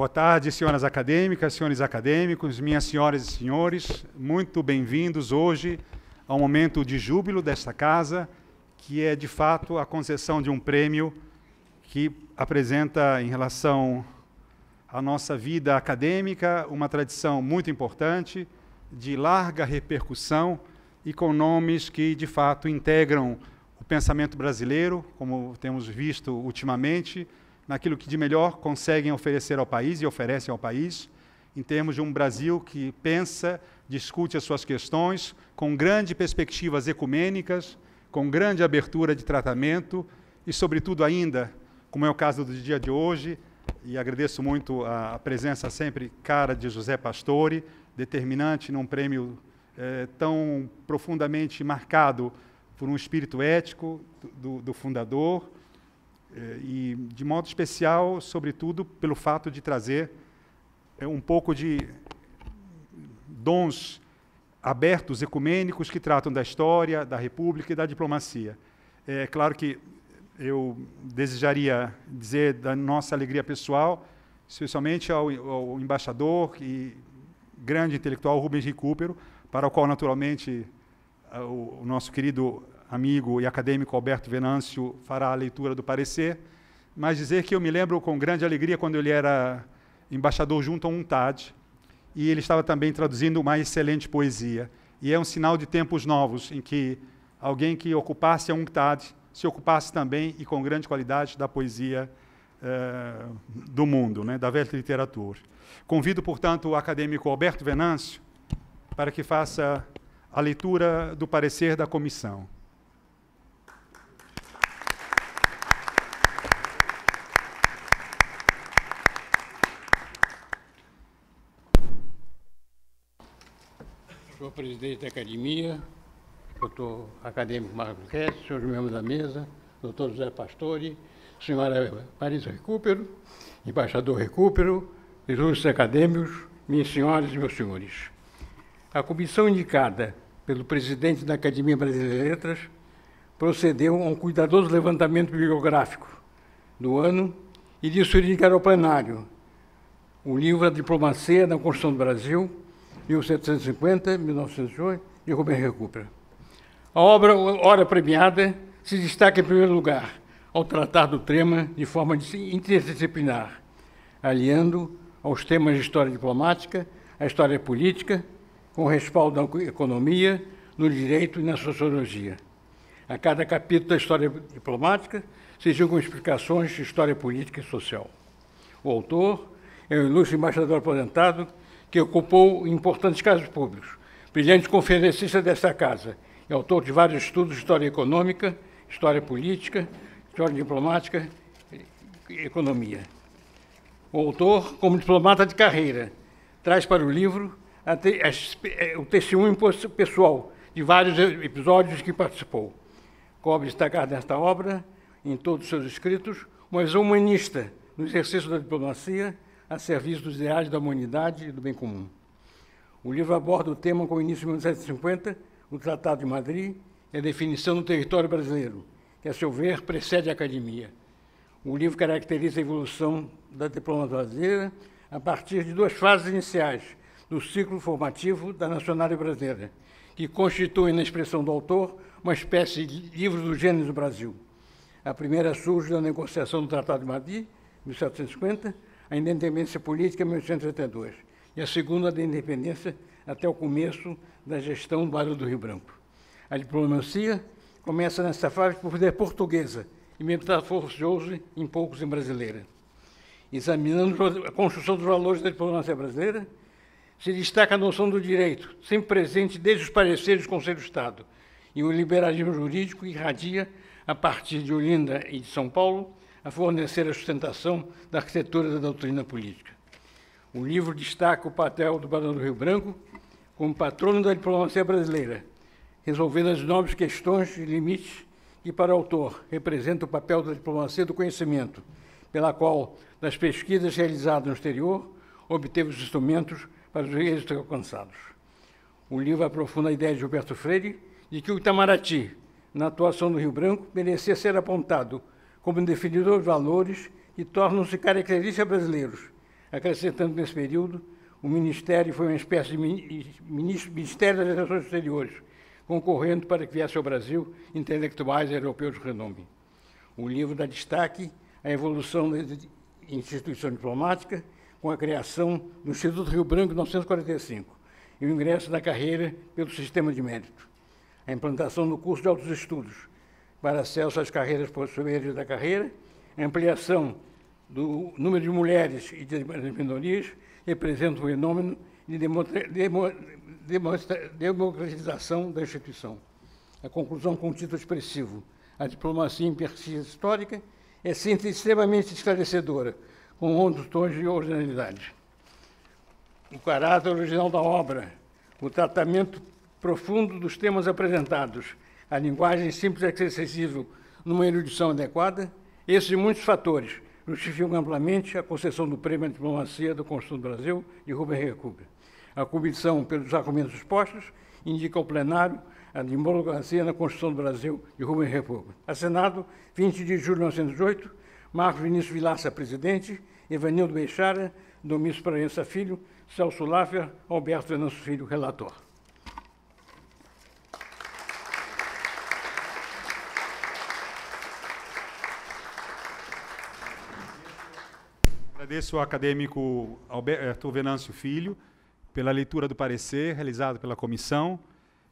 Boa tarde, senhoras acadêmicas, senhores acadêmicos, minhas senhoras e senhores. Muito bem-vindos hoje ao momento de júbilo desta casa, que é de fato a concessão de um prêmio que apresenta, em relação à nossa vida acadêmica, uma tradição muito importante, de larga repercussão e com nomes que de fato integram o pensamento brasileiro, como temos visto ultimamente naquilo que de melhor conseguem oferecer ao país e oferecem ao país, em termos de um Brasil que pensa, discute as suas questões com grandes perspectivas ecumênicas, com grande abertura de tratamento e, sobretudo, ainda, como é o caso do dia de hoje, e agradeço muito a presença sempre cara de José Pastore, determinante num prêmio eh, tão profundamente marcado por um espírito ético do, do fundador, eh, e, de modo especial, sobretudo, pelo fato de trazer eh, um pouco de dons abertos, ecumênicos, que tratam da história, da República e da diplomacia. Eh, é claro que eu desejaria dizer da nossa alegria pessoal, especialmente ao, ao embaixador e grande intelectual Rubens Recupero, para o qual, naturalmente, o, o nosso querido amigo e acadêmico Alberto Venâncio fará a leitura do parecer, mas dizer que eu me lembro com grande alegria quando ele era embaixador junto a UNTAD, e ele estava também traduzindo uma excelente poesia. E é um sinal de tempos novos, em que alguém que ocupasse a UNCTAD se ocupasse também e com grande qualidade da poesia eh, do mundo, né, da literatura. Convido, portanto, o acadêmico Alberto Venâncio para que faça a leitura do parecer da comissão. senhor presidente da academia, doutor acadêmico Marcos Guedes, senhores membros da mesa, doutor José Pastore, senhora Marisa Recupero, embaixador Recupero, ilustres acadêmicos, minhas senhoras e meus senhores. A comissão indicada pelo presidente da Academia Brasileira de Letras procedeu a um cuidadoso levantamento bibliográfico do ano e disso indicar ao plenário o livro A Diplomacia na Constituição do Brasil, 1750, 1908, de Rubem Recupera. A obra, ora premiada, se destaca em primeiro lugar ao tratar do tema de forma interdisciplinar, aliando aos temas de história diplomática, a história política, com respaldo na economia, no direito e na sociologia. A cada capítulo da história diplomática se julgam explicações de história política e social. O autor é o ilustre embaixador aposentado que ocupou importantes cargos públicos, brilhante conferencista desta casa e é autor de vários estudos de história econômica, história política, história diplomática e economia. O autor, como diplomata de carreira, traz para o livro é, o testemunho pessoal de vários episódios que participou. Cobre destacar nesta obra, em todos os seus escritos, mas humanista no exercício da diplomacia, a serviço dos ideais da humanidade e do bem comum. O livro aborda o tema com o início em 1750, o Tratado de Madrid e a definição do território brasileiro, que, a seu ver, precede a academia. O livro caracteriza a evolução da diplomacia brasileira a partir de duas fases iniciais do ciclo formativo da Nacionária Brasileira, que constituem, na expressão do autor, uma espécie de livro do gênero do Brasil. A primeira surge da negociação do Tratado de Madrid, 1750, a independência política é em 1882 e a segunda da independência até o começo da gestão do Barão do Rio Branco. A diplomacia começa nessa fase por poder portuguesa e metamorfoseou-se em poucos em brasileira. Examinando a construção dos valores da diplomacia brasileira, se destaca a noção do direito, sempre presente desde os pareceres do Conselho de Estado, e o liberalismo jurídico irradia, a partir de Olinda e de São Paulo, a fornecer a sustentação da arquitetura da doutrina política. O livro destaca o papel do Barão do Rio Branco como patrono da diplomacia brasileira, resolvendo as nobres questões e limites que, para o autor, representa o papel da diplomacia do conhecimento, pela qual, das pesquisas realizadas no exterior, obteve os instrumentos para os êxitos alcançados. O livro aprofunda a ideia de Gilberto Freire de que o Itamaraty, na atuação do Rio Branco, merecia ser apontado como definidor de valores que tornam-se características brasileiros, acrescentando nesse período o Ministério foi uma espécie de Ministério das Relações Exteriores, concorrendo para que viesse ao Brasil intelectuais europeus de renome. O livro dá destaque à evolução da instituição diplomática com a criação do Instituto Rio Branco em 1945 e o ingresso na carreira pelo sistema de mérito. A implantação do curso de altos estudos, para acesso as carreiras superiores da carreira, ampliação do número de mulheres e de minorias representa um fenômeno de democratização da instituição. A conclusão com título expressivo, a diplomacia imperfeita histórica, é sempre extremamente esclarecedora, com hondos tons de originalidade. O caráter original da obra, o tratamento profundo dos temas apresentados, a linguagem simples é e é acessível numa erudição adequada, esses e muitos fatores justificam amplamente a concessão do Prêmio à Diplomacia do Consul do Brasil de Rubem Recupera. A convicção pelos argumentos expostos indica ao plenário a democracia na Constituição do Brasil de Rubem República. Assinado 20 de julho de 1908, Marcos Vinícius Vilaça, presidente, Evanildo Beixara, Domício Proença Filho, Celso Láfer, Alberto Venâncio Filho, relator. Agradeço ao acadêmico Alberto Venâncio Filho pela leitura do parecer realizado pela comissão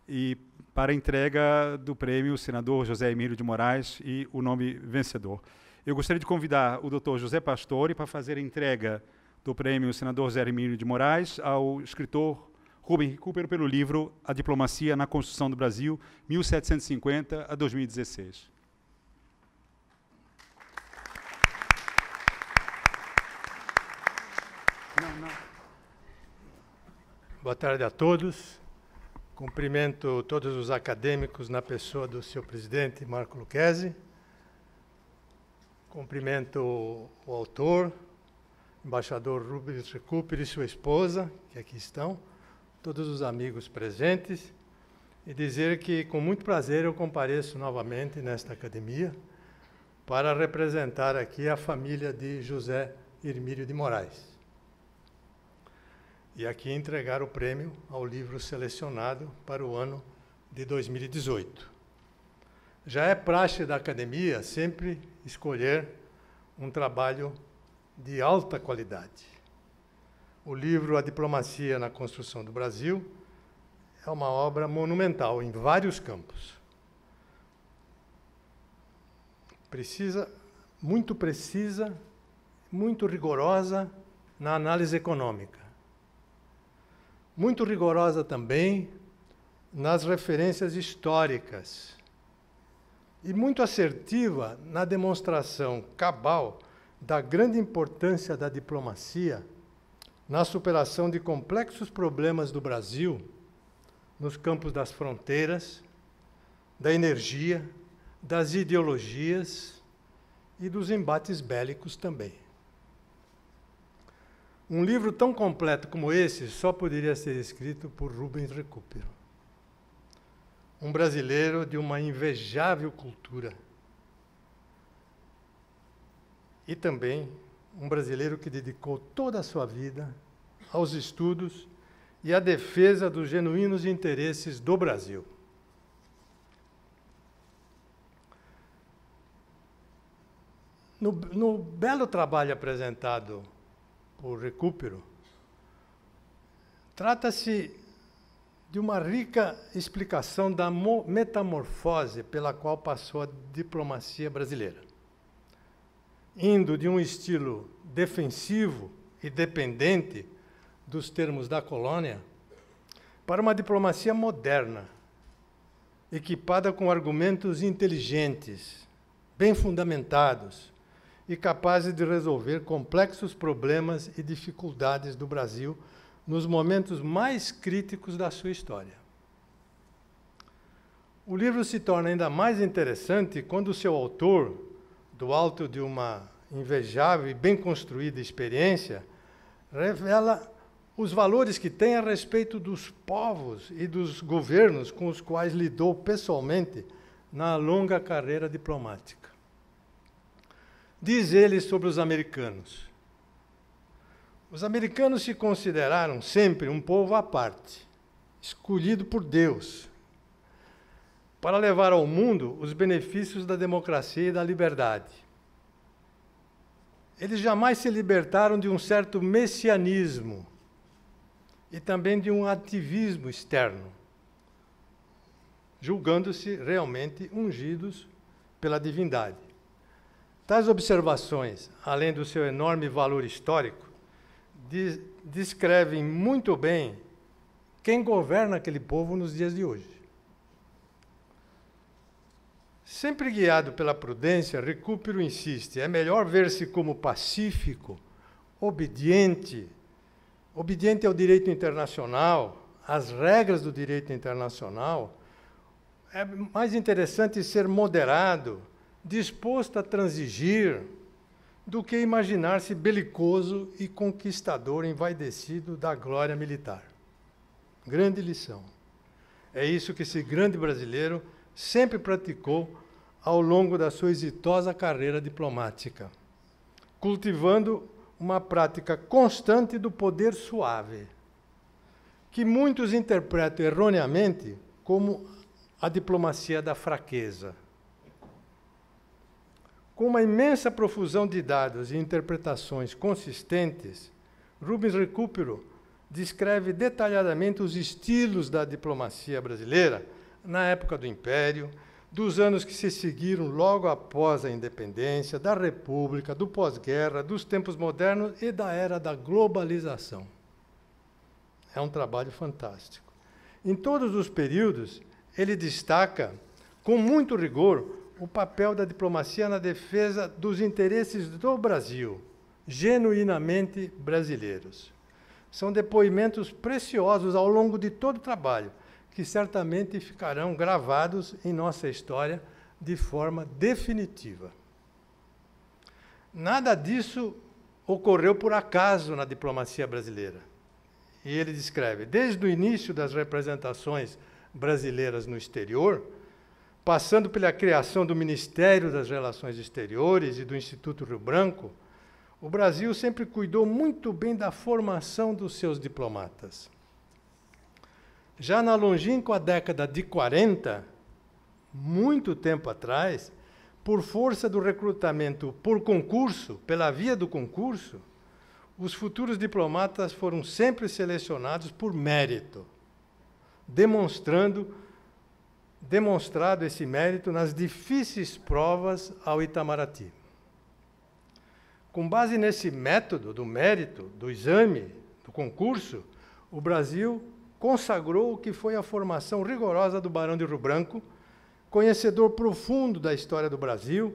e para a entrega do prêmio senador José Emílio de Moraes e o nome vencedor. Eu gostaria de convidar o doutor José Pastore para fazer a entrega do prêmio senador José Emílio de Moraes ao escritor Rubem Recupero pelo livro A Diplomacia na Construção do Brasil, 1750 a 2016. Boa tarde a todos. Cumprimento todos os acadêmicos na pessoa do seu presidente, Marco Lucchesi. Cumprimento o autor, embaixador Rubens Recupere e sua esposa, que aqui estão, todos os amigos presentes, e dizer que, com muito prazer, eu compareço novamente nesta academia para representar aqui a família de José Irmírio de Moraes e aqui entregar o prêmio ao livro selecionado para o ano de 2018. Já é praxe da academia sempre escolher um trabalho de alta qualidade. O livro A Diplomacia na Construção do Brasil é uma obra monumental em vários campos. Precisa, muito precisa, muito rigorosa na análise econômica muito rigorosa também nas referências históricas e muito assertiva na demonstração cabal da grande importância da diplomacia na superação de complexos problemas do Brasil nos campos das fronteiras, da energia, das ideologias e dos embates bélicos também. Um livro tão completo como esse só poderia ser escrito por Rubens Recupero, um brasileiro de uma invejável cultura e também um brasileiro que dedicou toda a sua vida aos estudos e à defesa dos genuínos interesses do Brasil. No, no belo trabalho apresentado por recupero, trata-se de uma rica explicação da metamorfose pela qual passou a diplomacia brasileira, indo de um estilo defensivo e dependente dos termos da colônia para uma diplomacia moderna, equipada com argumentos inteligentes, bem fundamentados, e capazes de resolver complexos problemas e dificuldades do Brasil nos momentos mais críticos da sua história. O livro se torna ainda mais interessante quando seu autor, do alto de uma invejável e bem construída experiência, revela os valores que tem a respeito dos povos e dos governos com os quais lidou pessoalmente na longa carreira diplomática. Diz ele sobre os americanos. Os americanos se consideraram sempre um povo à parte, escolhido por Deus, para levar ao mundo os benefícios da democracia e da liberdade. Eles jamais se libertaram de um certo messianismo e também de um ativismo externo, julgando-se realmente ungidos pela divindade. Tais observações, além do seu enorme valor histórico, descrevem muito bem quem governa aquele povo nos dias de hoje. Sempre guiado pela prudência, Recupero insiste: é melhor ver-se como pacífico, obediente, obediente ao direito internacional, às regras do direito internacional. É mais interessante ser moderado, disposto a transigir, do que imaginar-se belicoso e conquistador envaidecido da glória militar. Grande lição. É isso que esse grande brasileiro sempre praticou ao longo da sua exitosa carreira diplomática, cultivando uma prática constante do poder suave, que muitos interpretam erroneamente como a diplomacia da fraqueza. Com uma imensa profusão de dados e interpretações consistentes, Rubens Recupero descreve detalhadamente os estilos da diplomacia brasileira na época do Império, dos anos que se seguiram logo após a independência, da República, do pós-guerra, dos tempos modernos e da era da globalização. É um trabalho fantástico. Em todos os períodos, ele destaca com muito rigor o papel da diplomacia na defesa dos interesses do Brasil, genuinamente brasileiros. São depoimentos preciosos ao longo de todo o trabalho, que certamente ficarão gravados em nossa história de forma definitiva. Nada disso ocorreu por acaso na diplomacia brasileira. E ele descreve: desde o início das representações brasileiras no exterior, passando pela criação do Ministério das Relações Exteriores e do Instituto Rio Branco, o Brasil sempre cuidou muito bem da formação dos seus diplomatas. Já na longínqua década de 40, muito tempo atrás, por força do recrutamento por concurso, pela via do concurso, os futuros diplomatas foram sempre selecionados por mérito, demonstrando demonstrado esse mérito nas difíceis provas ao Itamaraty. Com base nesse método do mérito, do exame, do concurso, o Brasil consagrou o que foi a formação rigorosa do Barão de Rio Branco, conhecedor profundo da história do Brasil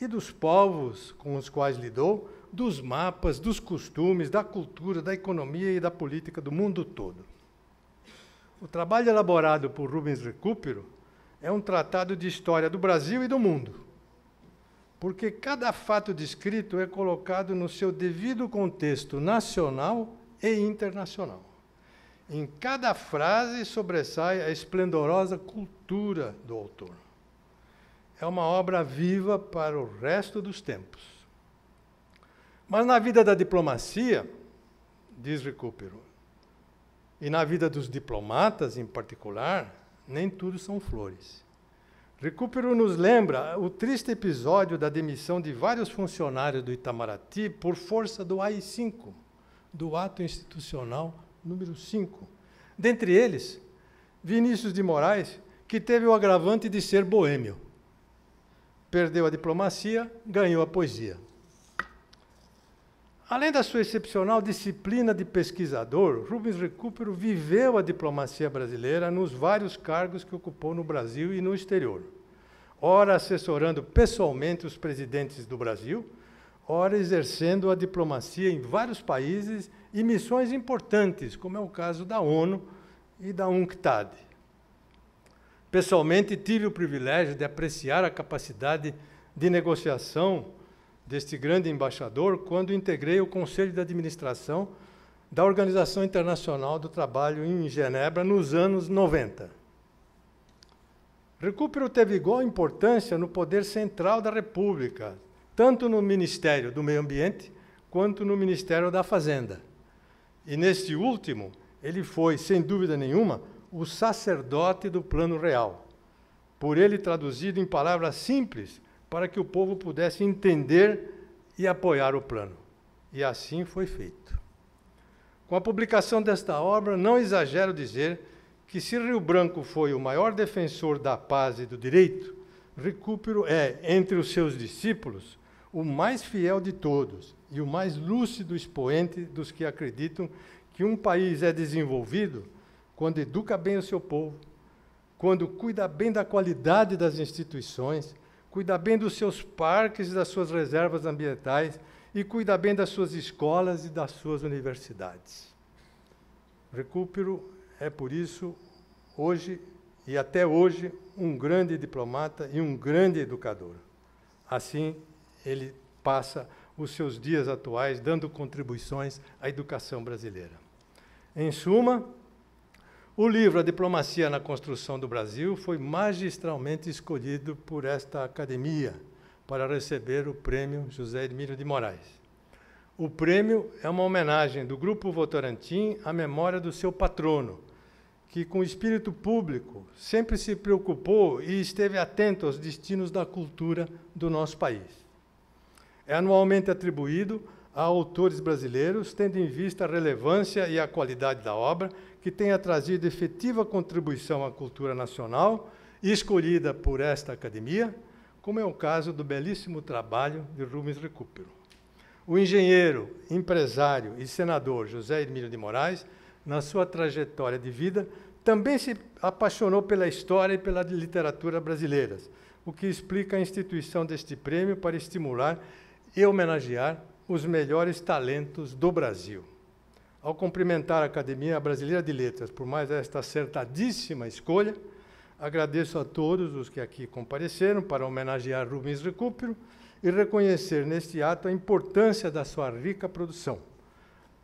e dos povos com os quais lidou, dos mapas, dos costumes, da cultura, da economia e da política do mundo todo. O trabalho elaborado por Rubens Recupero é um tratado de história do Brasil e do mundo. Porque cada fato descrito é colocado no seu devido contexto nacional e internacional. Em cada frase sobressai a esplendorosa cultura do autor. É uma obra viva para o resto dos tempos. Mas na vida da diplomacia, diz Recupero, e na vida dos diplomatas em particular, nem tudo são flores. Recupero nos lembra o triste episódio da demissão de vários funcionários do Itamaraty por força do AI-5, do ato institucional número 5. Dentre eles, Vinícius de Moraes, que teve o agravante de ser boêmio. Perdeu a diplomacia, ganhou a poesia. Além da sua excepcional disciplina de pesquisador, Rubens Recupero viveu a diplomacia brasileira nos vários cargos que ocupou no Brasil e no exterior. Ora assessorando pessoalmente os presidentes do Brasil, ora exercendo a diplomacia em vários países e missões importantes, como é o caso da ONU e da UNCTAD. Pessoalmente, tive o privilégio de apreciar a capacidade de negociação deste grande embaixador quando integrei o Conselho de Administração da Organização Internacional do Trabalho em Genebra nos anos 90. Recupero teve igual importância no poder central da República, tanto no Ministério do Meio Ambiente quanto no Ministério da Fazenda. E neste último, ele foi, sem dúvida nenhuma, o sacerdote do plano real. Por ele traduzido em palavras simples, para que o povo pudesse entender e apoiar o plano. E assim foi feito. Com a publicação desta obra, não exagero dizer que se Rio Branco foi o maior defensor da paz e do direito, Recupero é, entre os seus discípulos, o mais fiel de todos e o mais lúcido expoente dos que acreditam que um país é desenvolvido quando educa bem o seu povo, quando cuida bem da qualidade das instituições, cuida bem dos seus parques e das suas reservas ambientais e cuida bem das suas escolas e das suas universidades. Recupero é, por isso, hoje e até hoje, um grande diplomata e um grande educador. Assim, ele passa os seus dias atuais dando contribuições à educação brasileira. Em suma, o livro A Diplomacia na Construção do Brasil foi magistralmente escolhido por esta academia para receber o prêmio José Edmílio de Moraes. O prêmio é uma homenagem do Grupo Votorantim à memória do seu patrono, que, com espírito público, sempre se preocupou e esteve atento aos destinos da cultura do nosso país. É anualmente atribuído a autores brasileiros, tendo em vista a relevância e a qualidade da obra que tenha trazido efetiva contribuição à cultura nacional, escolhida por esta academia, como é o caso do belíssimo trabalho de Rubens Recupero. O engenheiro, empresário e senador José Emílio de Moraes, na sua trajetória de vida, também se apaixonou pela história e pela literatura brasileiras, o que explica a instituição deste prêmio para estimular e homenagear os melhores talentos do Brasil. Ao cumprimentar a Academia Brasileira de Letras por mais esta acertadíssima escolha, agradeço a todos os que aqui compareceram para homenagear Rubens Recupero e reconhecer neste ato a importância da sua rica produção.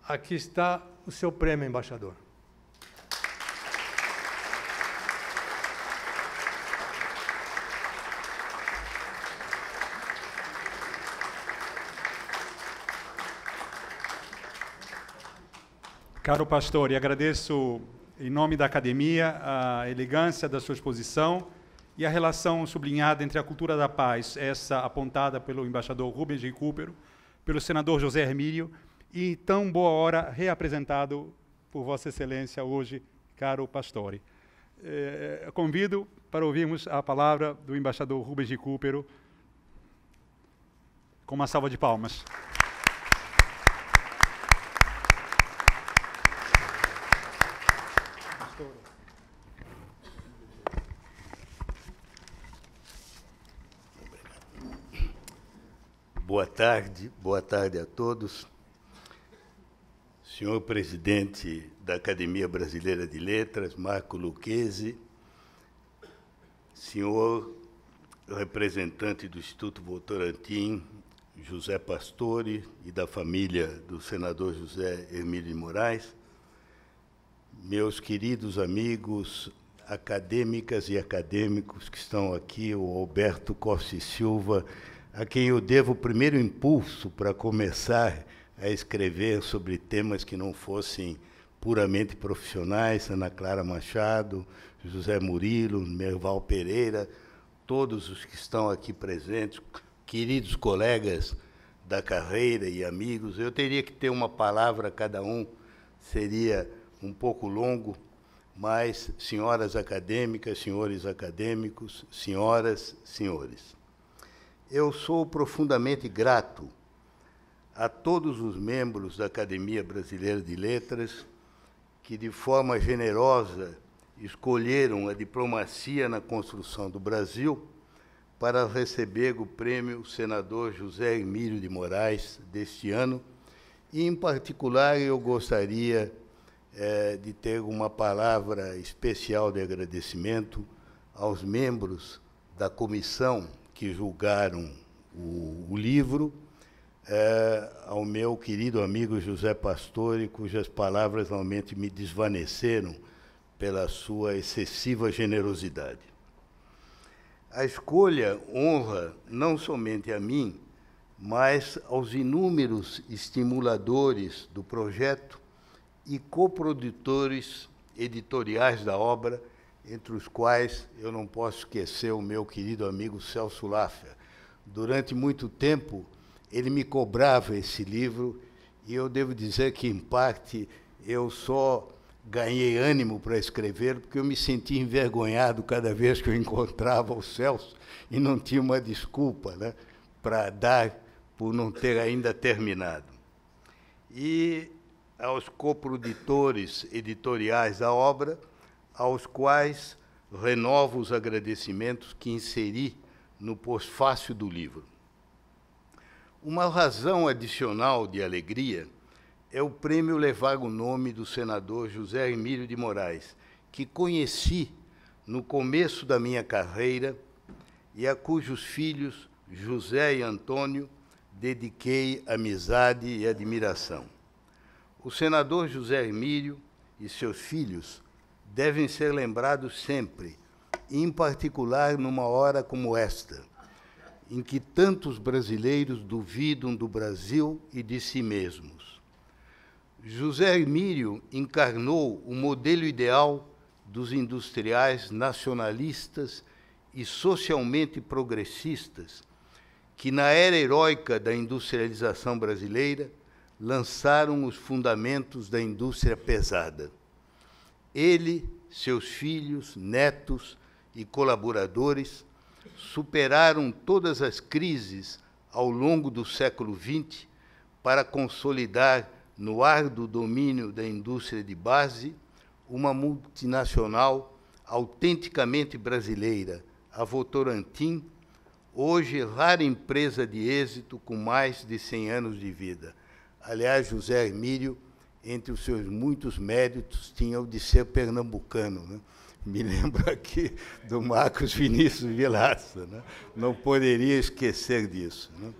Aqui está o seu prêmio, embaixador. Caro pastor, e agradeço em nome da academia a elegância da sua exposição e a relação sublinhada entre a cultura da paz, essa apontada pelo embaixador Rubens de Cúpero, pelo senador José Hermílio, e tão boa hora reapresentado por Vossa Excelência hoje, caro pastore. Eh, convido para ouvirmos a palavra do embaixador Rubens de Cúpero com uma salva de palmas. Boa tarde, boa tarde a todos. Senhor presidente da Academia Brasileira de Letras, Marco Luquezzi, senhor representante do Instituto Votorantim, José Pastore, e da família do senador José Emílio de Moraes, meus queridos amigos acadêmicas e acadêmicos que estão aqui, o Alberto Corsi Silva, a quem eu devo o primeiro impulso para começar a escrever sobre temas que não fossem puramente profissionais, Ana Clara Machado, José Murilo, Merval Pereira, todos os que estão aqui presentes, queridos colegas da carreira e amigos. Eu teria que ter uma palavra cada um, seria um pouco longo, mas senhoras acadêmicas, senhores acadêmicos, senhoras, senhores. Eu sou profundamente grato a todos os membros da Academia Brasileira de Letras que, de forma generosa, escolheram a diplomacia na construção do Brasil para receber o prêmio Senador José Emílio de Moraes deste ano. E, em particular, eu gostaria eh, de ter uma palavra especial de agradecimento aos membros da comissão que julgaram o, o livro, é, ao meu querido amigo José Pastore, cujas palavras realmente me desvaneceram pela sua excessiva generosidade. A escolha honra não somente a mim, mas aos inúmeros estimuladores do projeto e coprodutores editoriais da obra entre os quais eu não posso esquecer o meu querido amigo Celso Laffer. Durante muito tempo, ele me cobrava esse livro e eu devo dizer que, em parte, eu só ganhei ânimo para escrever porque eu me sentia envergonhado cada vez que eu encontrava o Celso e não tinha uma desculpa né, para dar por não ter ainda terminado. E aos coproditores editoriais da obra, aos quais renovo os agradecimentos que inseri no pós-fácil do livro. Uma razão adicional de alegria é o prêmio levar o nome do senador José Emílio de Moraes, que conheci no começo da minha carreira e a cujos filhos, José e Antônio, dediquei amizade e admiração. O senador José Emílio e seus filhos devem ser lembrados sempre, em particular numa hora como esta, em que tantos brasileiros duvidam do Brasil e de si mesmos. José Emílio encarnou o modelo ideal dos industriais nacionalistas e socialmente progressistas que, na era heróica da industrialização brasileira, lançaram os fundamentos da indústria pesada. Ele, seus filhos, netos e colaboradores superaram todas as crises ao longo do século XX para consolidar no árduo domínio da indústria de base uma multinacional autenticamente brasileira, a Votorantim, hoje rara empresa de êxito com mais de 100 anos de vida. Aliás, José Hermílio entre os seus muitos méritos, tinha o de ser pernambucano. Né? Me lembro aqui do Marcos Vinícius Vilaça. Né? Não poderia esquecer disso. Né?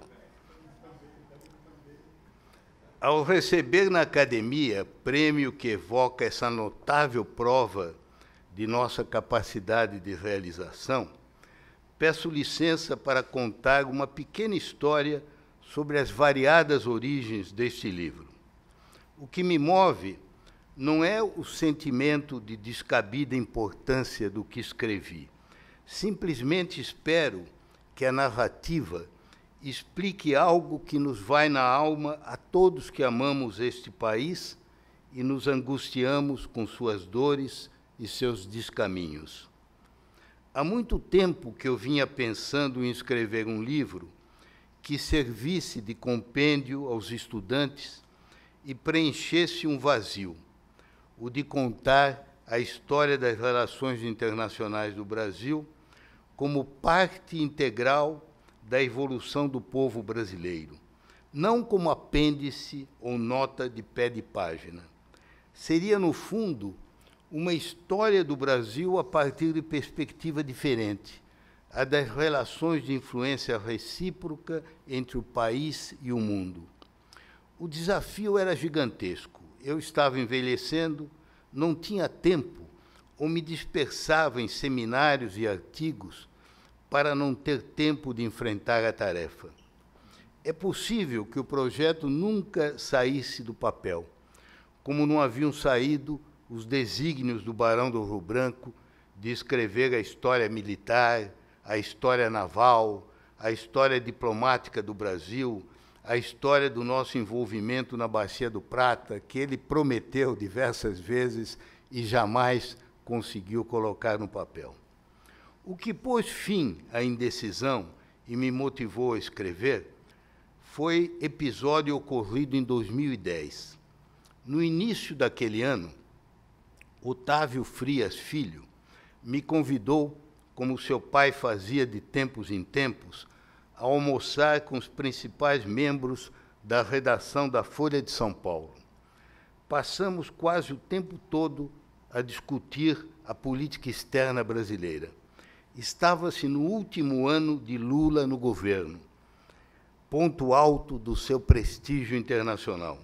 Ao receber na academia prêmio que evoca essa notável prova de nossa capacidade de realização, peço licença para contar uma pequena história sobre as variadas origens deste livro o que me move não é o sentimento de descabida importância do que escrevi. Simplesmente espero que a narrativa explique algo que nos vai na alma a todos que amamos este país e nos angustiamos com suas dores e seus descaminhos. Há muito tempo que eu vinha pensando em escrever um livro que servisse de compêndio aos estudantes e preenchesse um vazio, o de contar a história das relações internacionais do Brasil como parte integral da evolução do povo brasileiro, não como apêndice ou nota de pé de página. Seria, no fundo, uma história do Brasil a partir de perspectiva diferente, a das relações de influência recíproca entre o país e o mundo. O desafio era gigantesco. Eu estava envelhecendo, não tinha tempo ou me dispersava em seminários e artigos para não ter tempo de enfrentar a tarefa. É possível que o projeto nunca saísse do papel, como não haviam saído os desígnios do Barão do Rio Branco de escrever a história militar, a história naval, a história diplomática do Brasil, a história do nosso envolvimento na Bacia do Prata, que ele prometeu diversas vezes e jamais conseguiu colocar no papel. O que pôs fim à indecisão e me motivou a escrever foi episódio ocorrido em 2010. No início daquele ano, Otávio Frias Filho me convidou, como seu pai fazia de tempos em tempos, a almoçar com os principais membros da redação da Folha de São Paulo. Passamos quase o tempo todo a discutir a política externa brasileira. Estava-se no último ano de Lula no governo, ponto alto do seu prestígio internacional.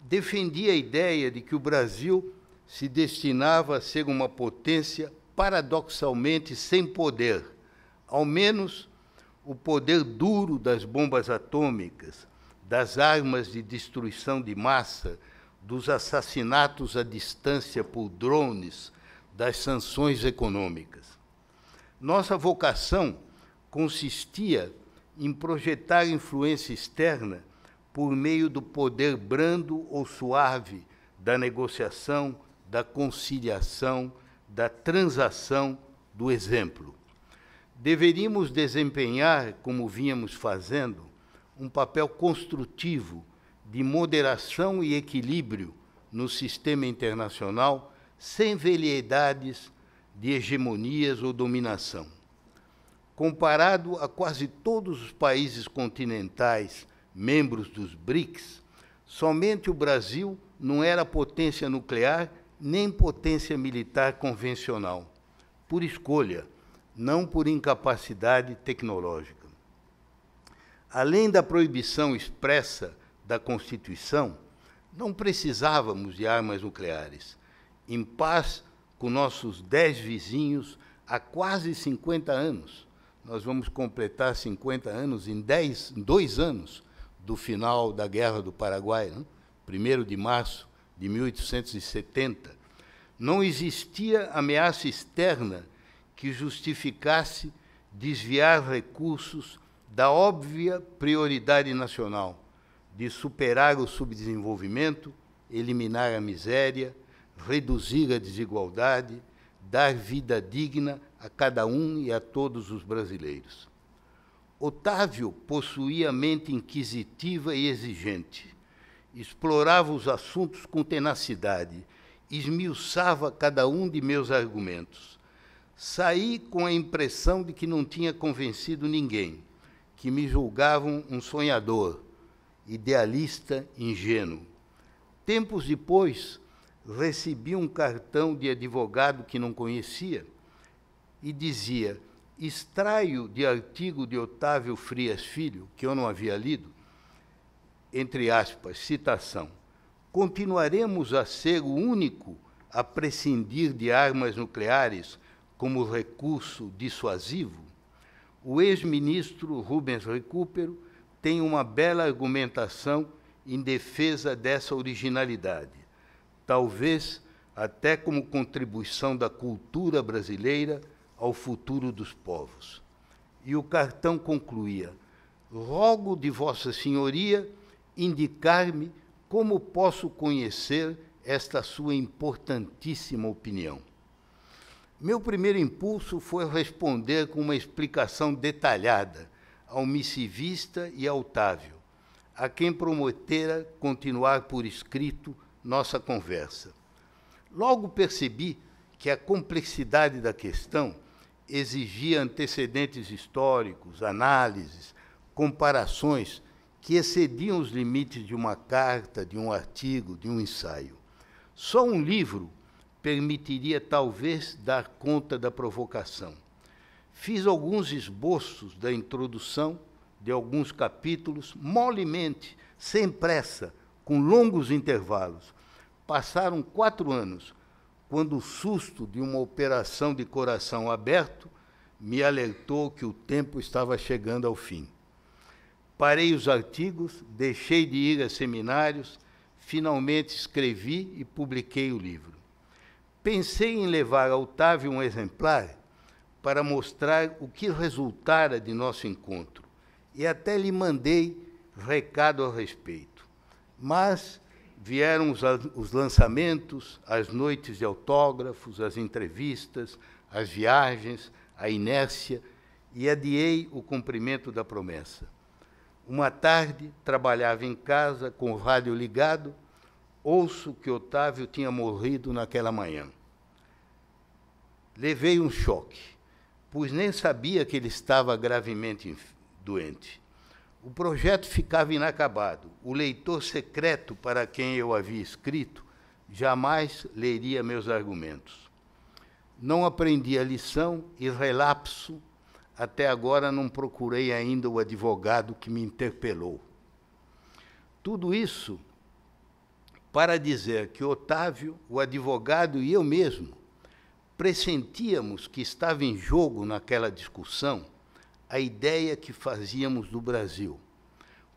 Defendia a ideia de que o Brasil se destinava a ser uma potência paradoxalmente sem poder, ao menos o poder duro das bombas atômicas, das armas de destruição de massa, dos assassinatos à distância por drones, das sanções econômicas. Nossa vocação consistia em projetar influência externa por meio do poder brando ou suave da negociação, da conciliação, da transação, do exemplo deveríamos desempenhar, como vínhamos fazendo, um papel construtivo de moderação e equilíbrio no sistema internacional, sem veleidades de hegemonias ou dominação. Comparado a quase todos os países continentais membros dos BRICS, somente o Brasil não era potência nuclear nem potência militar convencional, por escolha não por incapacidade tecnológica. Além da proibição expressa da Constituição, não precisávamos de armas nucleares. Em paz com nossos dez vizinhos há quase 50 anos, nós vamos completar 50 anos em dez, dois anos do final da Guerra do Paraguai, né? 1 de março de 1870, não existia ameaça externa que justificasse desviar recursos da óbvia prioridade nacional de superar o subdesenvolvimento, eliminar a miséria, reduzir a desigualdade, dar vida digna a cada um e a todos os brasileiros. Otávio possuía mente inquisitiva e exigente. Explorava os assuntos com tenacidade, esmiuçava cada um de meus argumentos Saí com a impressão de que não tinha convencido ninguém, que me julgavam um sonhador, idealista ingênuo. Tempos depois, recebi um cartão de advogado que não conhecia e dizia: extraio de artigo de Otávio Frias Filho, que eu não havia lido, entre aspas, citação. Continuaremos a ser o único a prescindir de armas nucleares como recurso dissuasivo, o ex-ministro Rubens Recupero tem uma bela argumentação em defesa dessa originalidade, talvez até como contribuição da cultura brasileira ao futuro dos povos. E o cartão concluía: Rogo de Vossa Senhoria indicar-me como posso conhecer esta sua importantíssima opinião. Meu primeiro impulso foi responder com uma explicação detalhada ao missivista e ao Otávio, a quem prometera continuar por escrito nossa conversa. Logo percebi que a complexidade da questão exigia antecedentes históricos, análises, comparações que excediam os limites de uma carta, de um artigo, de um ensaio. Só um livro permitiria talvez dar conta da provocação. Fiz alguns esboços da introdução de alguns capítulos, molemente, sem pressa, com longos intervalos. Passaram quatro anos, quando o susto de uma operação de coração aberto me alertou que o tempo estava chegando ao fim. Parei os artigos, deixei de ir a seminários, finalmente escrevi e publiquei o livro. Pensei em levar a Otávio um exemplar para mostrar o que resultara de nosso encontro e até lhe mandei recado a respeito. Mas vieram os, os lançamentos, as noites de autógrafos, as entrevistas, as viagens, a inércia e adiei o cumprimento da promessa. Uma tarde, trabalhava em casa com o rádio ligado Ouço que Otávio tinha morrido naquela manhã. Levei um choque, pois nem sabia que ele estava gravemente doente. O projeto ficava inacabado. O leitor secreto para quem eu havia escrito jamais leria meus argumentos. Não aprendi a lição e relapso. Até agora não procurei ainda o advogado que me interpelou. Tudo isso para dizer que Otávio, o advogado e eu mesmo pressentíamos que estava em jogo naquela discussão a ideia que fazíamos do Brasil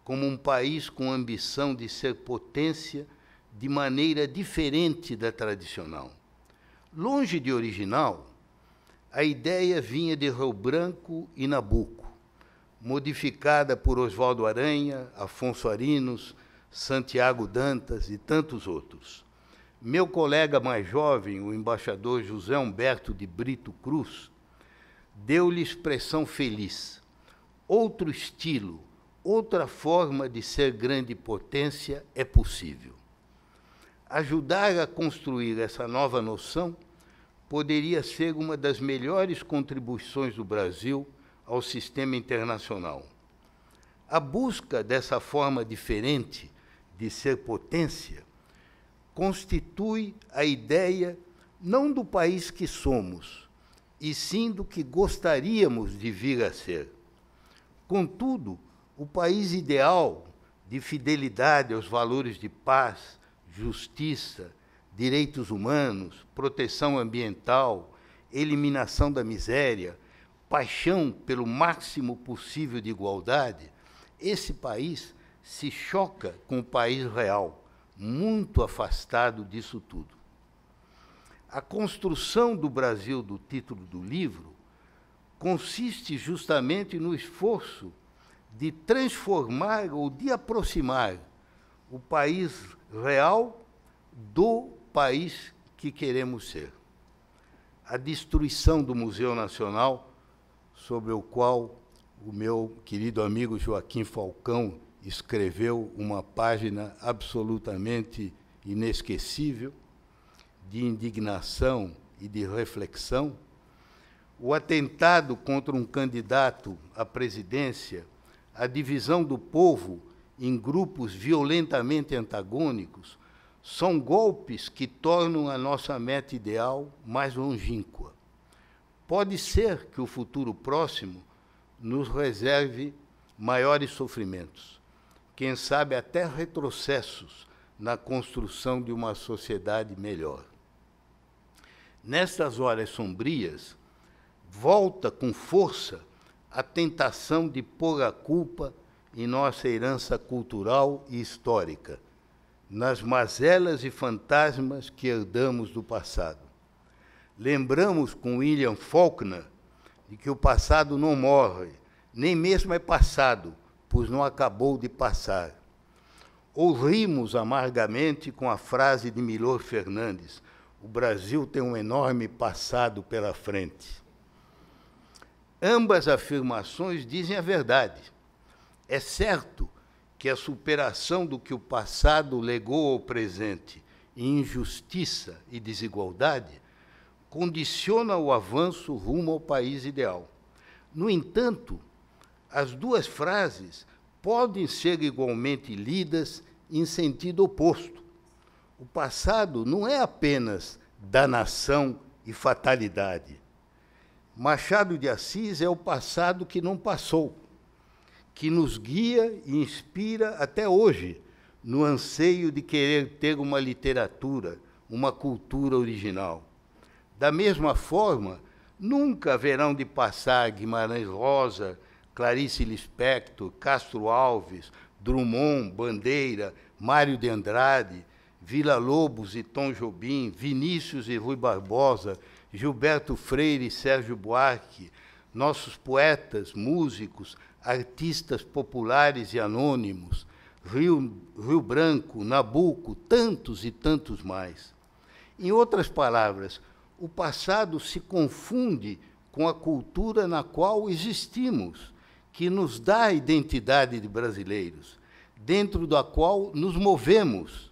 como um país com ambição de ser potência de maneira diferente da tradicional. Longe de original, a ideia vinha de Rio Branco e Nabuco, modificada por Oswaldo Aranha, Afonso Arinos, Santiago Dantas e tantos outros. Meu colega mais jovem, o embaixador José Humberto de Brito Cruz, deu-lhe expressão feliz, outro estilo, outra forma de ser grande potência é possível. Ajudar a construir essa nova noção poderia ser uma das melhores contribuições do Brasil ao sistema internacional. A busca dessa forma diferente de ser potência constitui a ideia não do país que somos, e sim do que gostaríamos de vir a ser. Contudo, o país ideal de fidelidade aos valores de paz, justiça, direitos humanos, proteção ambiental, eliminação da miséria, paixão pelo máximo possível de igualdade, esse país se choca com o país real, muito afastado disso tudo. A construção do Brasil do título do livro consiste justamente no esforço de transformar ou de aproximar o país real do país que queremos ser. A destruição do Museu Nacional, sobre o qual o meu querido amigo Joaquim Falcão escreveu uma página absolutamente inesquecível de indignação e de reflexão. O atentado contra um candidato à presidência, a divisão do povo em grupos violentamente antagônicos, são golpes que tornam a nossa meta ideal mais longínqua. Pode ser que o futuro próximo nos reserve maiores sofrimentos quem sabe até retrocessos na construção de uma sociedade melhor. Nestas horas sombrias, volta com força a tentação de pôr a culpa em nossa herança cultural e histórica, nas mazelas e fantasmas que herdamos do passado. Lembramos com William Faulkner de que o passado não morre, nem mesmo é passado, pois não acabou de passar. ouvimos amargamente com a frase de Milor Fernandes: o Brasil tem um enorme passado pela frente. Ambas afirmações dizem a verdade. É certo que a superação do que o passado legou ao presente, injustiça e desigualdade, condiciona o avanço rumo ao país ideal. No entanto, as duas frases podem ser igualmente lidas em sentido oposto. O passado não é apenas danação e fatalidade. Machado de Assis é o passado que não passou, que nos guia e inspira até hoje no anseio de querer ter uma literatura, uma cultura original. Da mesma forma, nunca haverão de passar Guimarães Rosa, Clarice Lispector, Castro Alves, Drummond, Bandeira, Mário de Andrade, Vila Lobos e Tom Jobim, Vinícius e Rui Barbosa, Gilberto Freire e Sérgio Buarque, nossos poetas, músicos, artistas populares e anônimos, Rio, Rio Branco, Nabuco, tantos e tantos mais. Em outras palavras, o passado se confunde com a cultura na qual existimos que nos dá a identidade de brasileiros, dentro da qual nos movemos.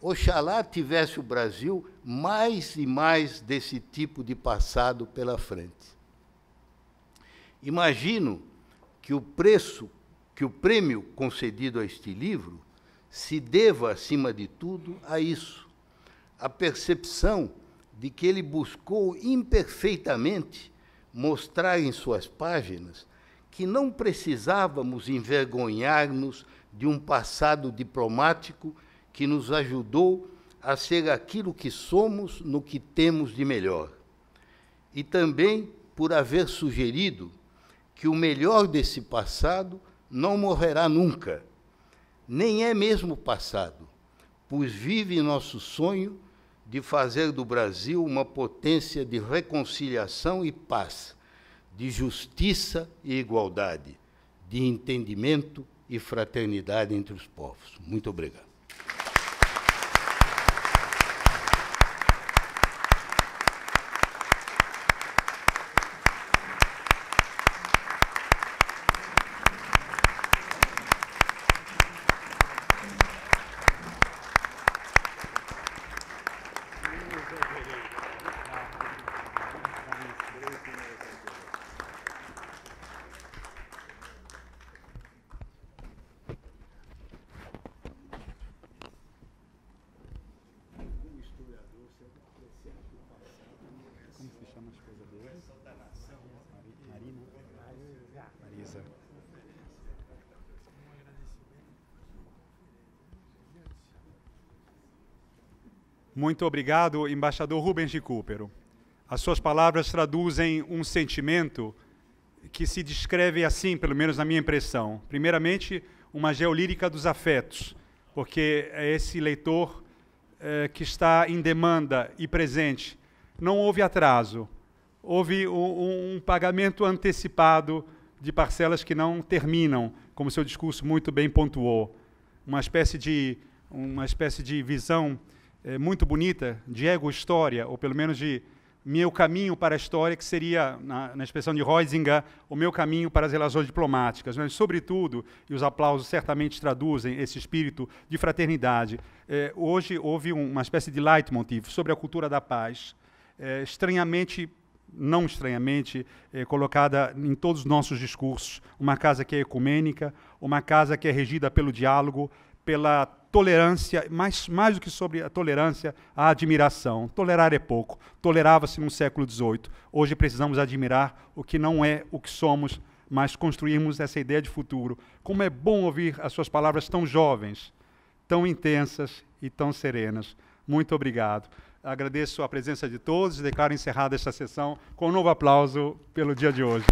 Oxalá tivesse o Brasil mais e mais desse tipo de passado pela frente. Imagino que o preço, que o prêmio concedido a este livro se deva, acima de tudo, a isso, a percepção de que ele buscou imperfeitamente mostrar em suas páginas que não precisávamos envergonhar-nos de um passado diplomático que nos ajudou a ser aquilo que somos no que temos de melhor. E também por haver sugerido que o melhor desse passado não morrerá nunca, nem é mesmo passado, pois vive nosso sonho de fazer do Brasil uma potência de reconciliação e paz, de justiça e igualdade, de entendimento e fraternidade entre os povos. Muito obrigado. Muito obrigado, embaixador Rubens de Cúpero. As suas palavras traduzem um sentimento que se descreve assim, pelo menos na minha impressão. Primeiramente, uma geolírica dos afetos, porque é esse leitor eh, que está em demanda e presente. Não houve atraso, houve um, um pagamento antecipado de parcelas que não terminam, como seu discurso muito bem pontuou. Uma espécie de, uma espécie de visão é, muito bonita de ego-história, ou pelo menos de meu caminho para a história, que seria, na, na expressão de Reutzinger, o meu caminho para as relações diplomáticas. Mas, né? sobretudo, e os aplausos certamente traduzem esse espírito de fraternidade, é, hoje houve um, uma espécie de leitmotiv sobre a cultura da paz, é, estranhamente não estranhamente, é, colocada em todos os nossos discursos. Uma casa que é ecumênica, uma casa que é regida pelo diálogo, pela tolerância, mais, mais do que sobre a tolerância, a admiração. Tolerar é pouco. Tolerava-se no século XVIII. Hoje precisamos admirar o que não é o que somos, mas construirmos essa ideia de futuro. Como é bom ouvir as suas palavras tão jovens, tão intensas e tão serenas. Muito obrigado. Agradeço a presença de todos e declaro encerrada esta sessão com um novo aplauso pelo dia de hoje.